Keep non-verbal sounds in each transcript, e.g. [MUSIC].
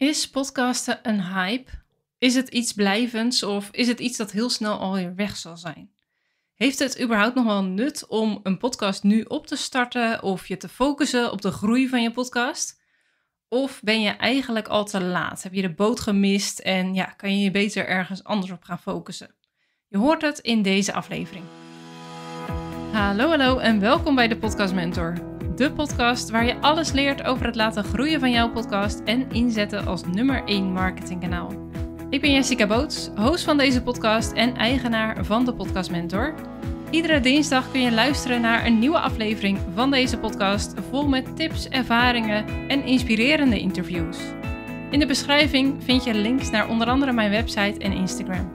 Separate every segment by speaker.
Speaker 1: Is podcasten een hype? Is het iets blijvends of is het iets dat heel snel alweer weg zal zijn? Heeft het überhaupt nog wel nut om een podcast nu op te starten of je te focussen op de groei van je podcast? Of ben je eigenlijk al te laat? Heb je de boot gemist en ja, kan je je beter ergens anders op gaan focussen? Je hoort het in deze aflevering. Hallo, hallo en welkom bij de Podcast Mentor de podcast waar je alles leert over het laten groeien van jouw podcast en inzetten als nummer 1 marketingkanaal. Ik ben Jessica Boots, host van deze podcast en eigenaar van de Podcast Mentor. Iedere dinsdag kun je luisteren naar een nieuwe aflevering van deze podcast vol met tips, ervaringen en inspirerende interviews. In de beschrijving vind je links naar onder andere mijn website en Instagram.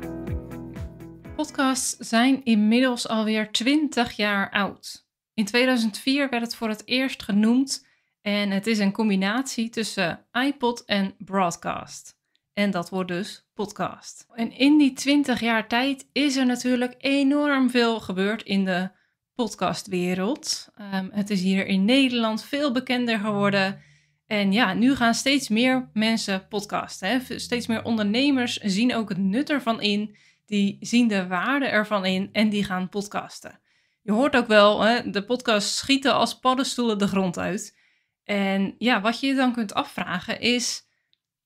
Speaker 1: Podcasts zijn inmiddels alweer 20 jaar oud. In 2004 werd het voor het eerst genoemd en het is een combinatie tussen iPod en broadcast. En dat wordt dus podcast. En in die 20 jaar tijd is er natuurlijk enorm veel gebeurd in de podcastwereld. Ehm, het is hier in Nederland veel bekender geworden. En ja, nu gaan steeds meer mensen podcasten. Hè? Steeds meer ondernemers zien ook het nut ervan in. Die zien de waarde ervan in en die gaan podcasten je hoort ook wel, hè, de podcasts schieten als paddenstoelen de grond uit. En ja, wat je je dan kunt afvragen is,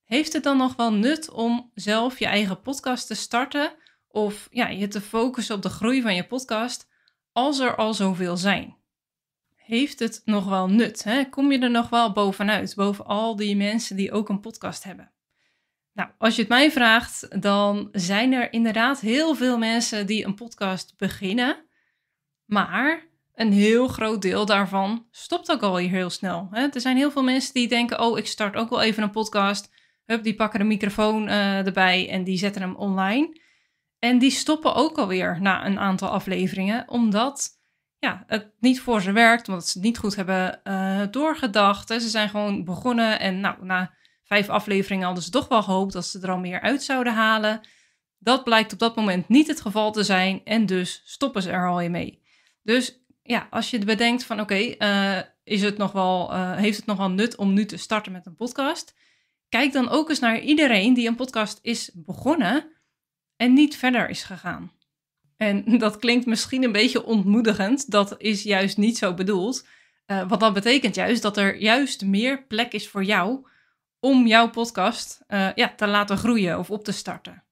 Speaker 1: heeft het dan nog wel nut om zelf je eigen podcast te starten of ja, je te focussen op de groei van je podcast als er al zoveel zijn? Heeft het nog wel nut? Hè? Kom je er nog wel bovenuit, boven al die mensen die ook een podcast hebben? Nou, als je het mij vraagt, dan zijn er inderdaad heel veel mensen die een podcast beginnen maar een heel groot deel daarvan stopt ook al heel snel. Hè? Er zijn heel veel mensen die denken: oh, ik start ook wel even een podcast. Hup, die pakken de microfoon eh, erbij en die zetten hem online. En die stoppen ook alweer na een aantal afleveringen, omdat ja, het niet voor ze werkt, omdat ze het niet goed hebben eh, doorgedacht. Ze zijn gewoon begonnen en nou, na vijf afleveringen hadden ze toch wel gehoopt dat ze er al meer uit zouden halen. Dat blijkt op dat moment niet het geval te zijn en dus stoppen ze er alweer mee. Dus ja, als je bedenkt van oké, eh, is het nog wel, eh, heeft het nog wel nut om nu te starten met een podcast? Kijk dan ook eens naar iedereen die een podcast is begonnen en niet verder is gegaan. En [LAUGHS] dat klinkt misschien een beetje ontmoedigend, dat is juist niet zo bedoeld. Uh, wat dat betekent juist dat er juist meer plek is voor jou om jouw podcast ja, te laten groeien of op te starten.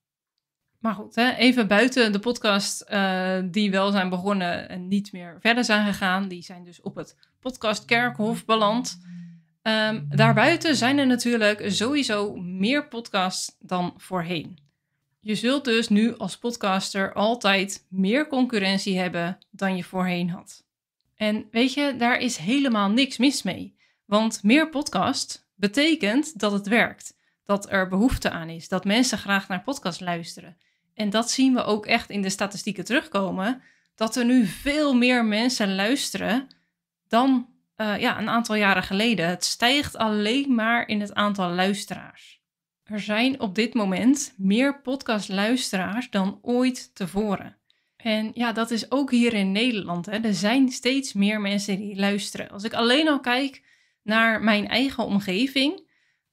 Speaker 1: Maar goed, hè, even buiten de podcast eh, die wel zijn begonnen en niet meer verder zijn gegaan. Die zijn dus op het podcast Kerkhof beland. Ehm, daarbuiten zijn er natuurlijk sowieso meer podcasts dan voorheen. Je zult dus nu als podcaster altijd meer concurrentie hebben dan je voorheen had. En weet je, daar is helemaal niks mis mee. Want meer podcast betekent dat het werkt, dat er behoefte aan is, dat mensen graag naar podcasts luisteren en dat zien we ook echt in de statistieken terugkomen, dat er nu veel meer mensen luisteren dan eh, ja, een aantal jaren geleden. Het stijgt alleen maar in het aantal luisteraars. Er zijn op dit moment meer podcastluisteraars dan ooit tevoren. En ja, dat is ook hier in Nederland. Hè. Er zijn steeds meer mensen die luisteren. Als ik alleen al kijk naar mijn eigen omgeving,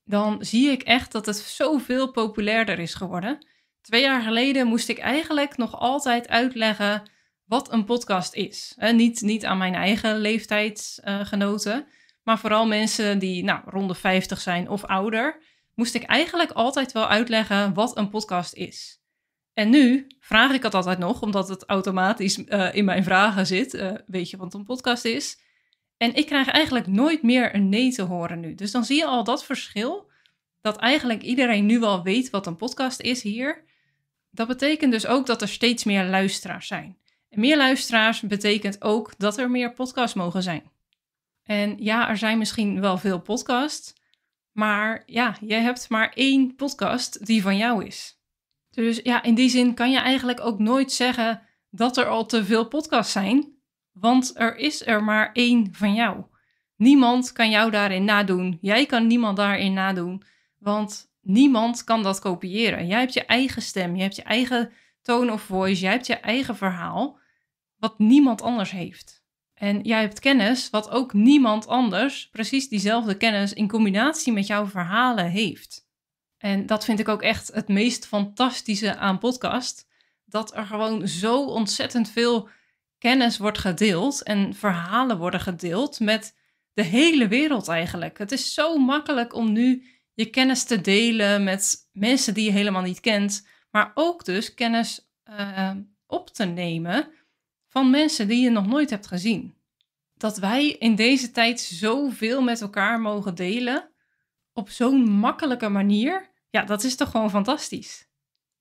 Speaker 1: dan zie ik echt dat het zoveel populairder is geworden twee jaar geleden moest ik eigenlijk nog altijd uitleggen wat een podcast is. niet, niet aan mijn eigen leeftijdsgenoten, maar vooral mensen die nou, rond de 50 zijn of ouder, moest ik eigenlijk altijd wel uitleggen wat een podcast is. En nu vraag ik het altijd nog, omdat het automatisch eh, in mijn vragen zit. Eh, weet je wat een podcast is? En ik krijg eigenlijk nooit meer een nee te horen nu. Dus dan zie je al dat verschil. Dat eigenlijk iedereen nu wel weet wat een podcast is hier dat betekent dus ook dat er steeds meer luisteraars zijn. En meer luisteraars betekent ook dat er meer podcasts mogen zijn. En ja, er zijn misschien wel veel podcasts, maar ja, je hebt maar één podcast die van jou is. Dus ja, in die zin kan je eigenlijk ook nooit zeggen dat er al te veel podcasts zijn, want er is er maar één van jou. Niemand kan jou daarin nadoen. Jij kan niemand daarin nadoen, want niemand kan dat kopiëren. Jij hebt je eigen stem, je hebt je eigen tone of voice, jij hebt je eigen verhaal, wat niemand anders heeft. En jij hebt kennis, wat ook niemand anders, precies diezelfde kennis in combinatie met jouw verhalen heeft. En dat vind ik ook echt het meest fantastische aan podcast. Dat er gewoon zo ontzettend veel kennis wordt gedeeld en verhalen worden gedeeld met de hele wereld eigenlijk. Het is zo makkelijk om nu je kennis te delen met mensen die je helemaal niet kent, maar ook dus kennis ehm, op te nemen van mensen die je nog nooit hebt gezien. Dat wij in deze tijd zoveel met elkaar mogen delen op zo'n makkelijke manier, ja, dat is toch gewoon fantastisch.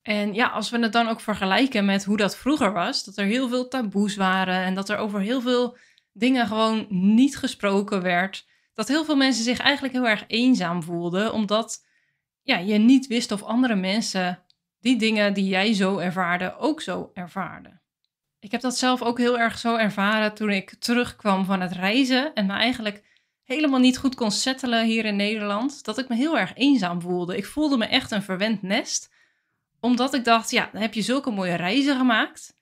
Speaker 1: En ja, als we het dan ook vergelijken met hoe dat vroeger was, dat er heel veel taboes waren en dat er over heel veel dingen gewoon niet gesproken werd dat heel veel mensen zich eigenlijk heel erg eenzaam voelden, omdat ja, je niet wist of andere mensen die dingen die jij zo ervaarde ook zo ervaarden. Ik heb dat zelf ook heel erg zo ervaren toen ik terugkwam van het reizen en me eigenlijk helemaal niet goed kon settelen hier in Nederland, dat ik me heel erg eenzaam voelde. Ik voelde me echt een verwend nest, omdat ik dacht, ja, dan heb je zulke mooie reizen gemaakt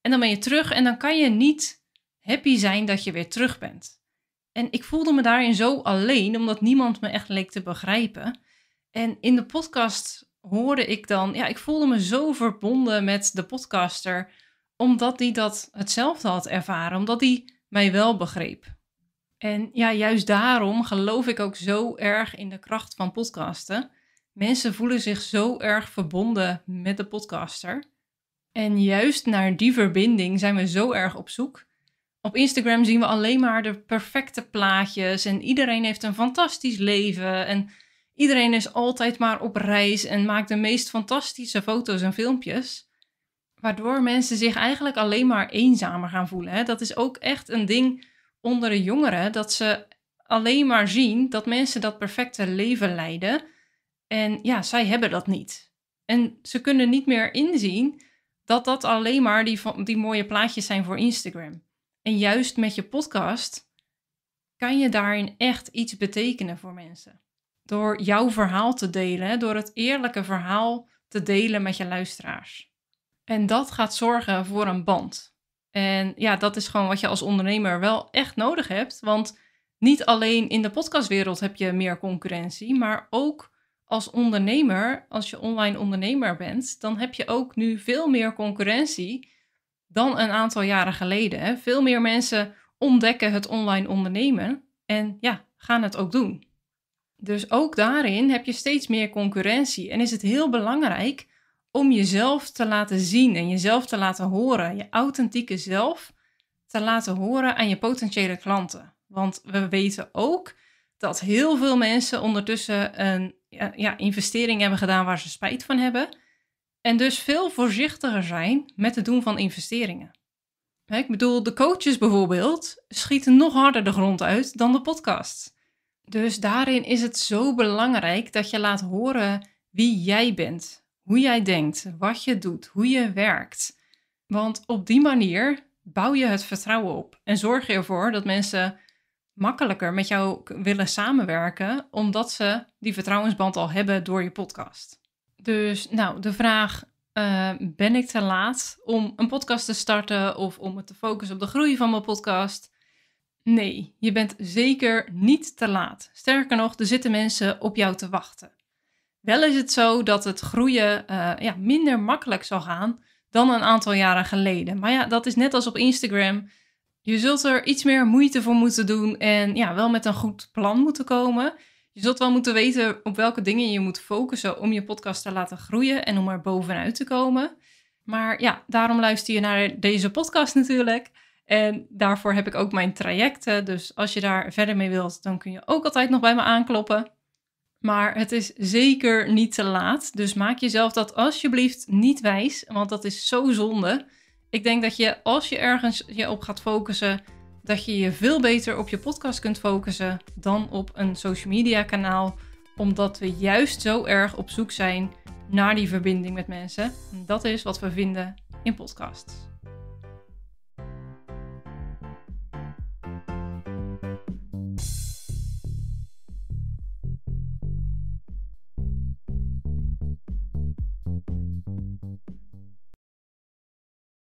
Speaker 1: en dan ben je terug en dan kan je niet happy zijn dat je weer terug bent. En ik voelde me daarin zo alleen, omdat niemand me echt leek te begrijpen. En in de podcast hoorde ik dan, ja, ik voelde me zo verbonden met de podcaster, omdat die dat hetzelfde had ervaren, omdat die mij wel begreep. En ja, juist daarom geloof ik ook zo erg in de kracht van podcasten. Mensen voelen zich zo erg verbonden met de podcaster. En juist naar die verbinding zijn we zo erg op zoek. Op Instagram zien we alleen maar de perfecte plaatjes en iedereen heeft een fantastisch leven en iedereen is altijd maar op reis en maakt de meest fantastische foto's en filmpjes. Waardoor mensen zich eigenlijk alleen maar eenzamer gaan voelen. Hè? Dat is ook echt een ding onder de jongeren, dat ze alleen maar zien dat mensen dat perfecte leven leiden. En ja, zij hebben dat niet. En ze kunnen niet meer inzien dat dat alleen maar die, die mooie plaatjes zijn voor Instagram. En juist met je podcast kan je daarin echt iets betekenen voor mensen. Door jouw verhaal te delen, door het eerlijke verhaal te delen met je luisteraars. En dat gaat zorgen voor een band. En ja, dat is gewoon wat je als ondernemer wel echt nodig hebt. Want niet alleen in de podcastwereld heb je meer concurrentie, maar ook als ondernemer, als je online ondernemer bent, dan heb je ook nu veel meer concurrentie dan een aantal jaren geleden. Hè. Veel meer mensen ontdekken het online ondernemen en ja, gaan het ook doen. Dus ook daarin heb je steeds meer concurrentie en is het heel belangrijk om jezelf te laten zien en jezelf te laten horen, je authentieke zelf te laten horen aan je potentiële klanten. Want we weten ook dat heel veel mensen ondertussen een ja, investering hebben gedaan waar ze spijt van hebben. En dus veel voorzichtiger zijn met het doen van investeringen. Ik bedoel, de coaches bijvoorbeeld schieten nog harder de grond uit dan de podcast. Dus daarin is het zo belangrijk dat je laat horen wie jij bent, hoe jij denkt, wat je doet, hoe je werkt. Want op die manier bouw je het vertrouwen op en zorg je ervoor dat mensen makkelijker met jou willen samenwerken, omdat ze die vertrouwensband al hebben door je podcast. Dus nou, de vraag, eh, ben ik te laat om een podcast te starten of om het te focussen op de groei van mijn podcast? Nee, je bent zeker niet te laat. Sterker nog, er zitten mensen op jou te wachten. Wel is het zo dat het groeien eh, ja, minder makkelijk zal gaan dan een aantal jaren geleden. Maar ja, dat is net als op Instagram. Je zult er iets meer moeite voor moeten doen en ja, wel met een goed plan moeten komen. Je zult wel moeten weten op welke dingen je moet focussen om je podcast te laten groeien en om er bovenuit te komen. Maar ja, daarom luister je naar deze podcast natuurlijk. En daarvoor heb ik ook mijn trajecten. Dus als je daar verder mee wilt, dan kun je ook altijd nog bij me aankloppen. Maar het is zeker niet te laat. Dus maak jezelf dat alsjeblieft niet wijs, want dat is zo zonde. Ik denk dat je als je ergens je op gaat focussen, dat je je veel beter op je podcast kunt focussen dan op een social media kanaal, omdat we juist zo erg op zoek zijn naar die verbinding met mensen. dat is wat we vinden in podcasts.